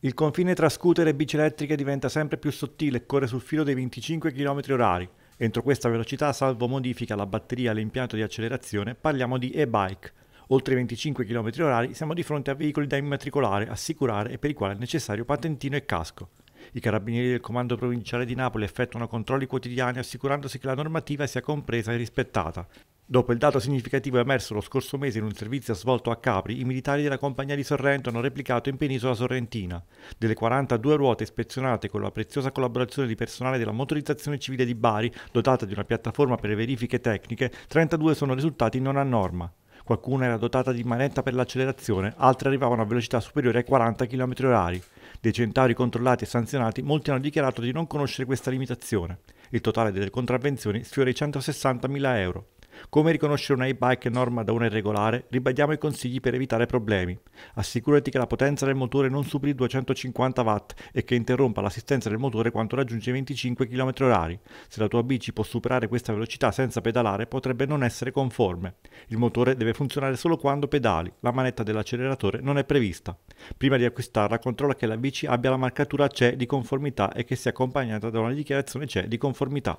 Il confine tra scooter e bici elettriche diventa sempre più sottile e corre sul filo dei 25 km/h. Entro questa velocità, salvo modifica alla batteria e all'impianto di accelerazione, parliamo di e-bike. Oltre i 25 km/h siamo di fronte a veicoli da immatricolare, assicurare e per i quali è necessario patentino e casco. I carabinieri del Comando Provinciale di Napoli effettuano controlli quotidiani assicurandosi che la normativa sia compresa e rispettata. Dopo il dato significativo emerso lo scorso mese in un servizio svolto a Capri, i militari della compagnia di Sorrento hanno replicato in penisola sorrentina. Delle 42 ruote ispezionate con la preziosa collaborazione di personale della motorizzazione civile di Bari, dotata di una piattaforma per le verifiche tecniche, 32 sono risultati non a norma. Qualcuna era dotata di manetta per l'accelerazione, altre arrivavano a velocità superiore ai 40 km/h. Dei centauri controllati e sanzionati, molti hanno dichiarato di non conoscere questa limitazione. Il totale delle contravvenzioni sfiora i 160.000 euro. Come riconoscere una e-bike norma da una irregolare? Ribadiamo i consigli per evitare problemi. Assicurati che la potenza del motore non superi 250 watt e che interrompa l'assistenza del motore quando raggiunge 25 km/h. Se la tua bici può superare questa velocità senza pedalare, potrebbe non essere conforme. Il motore deve funzionare solo quando pedali. La manetta dell'acceleratore non è prevista. Prima di acquistarla, controlla che la bici abbia la marcatura CE di conformità e che sia accompagnata da una dichiarazione CE di conformità.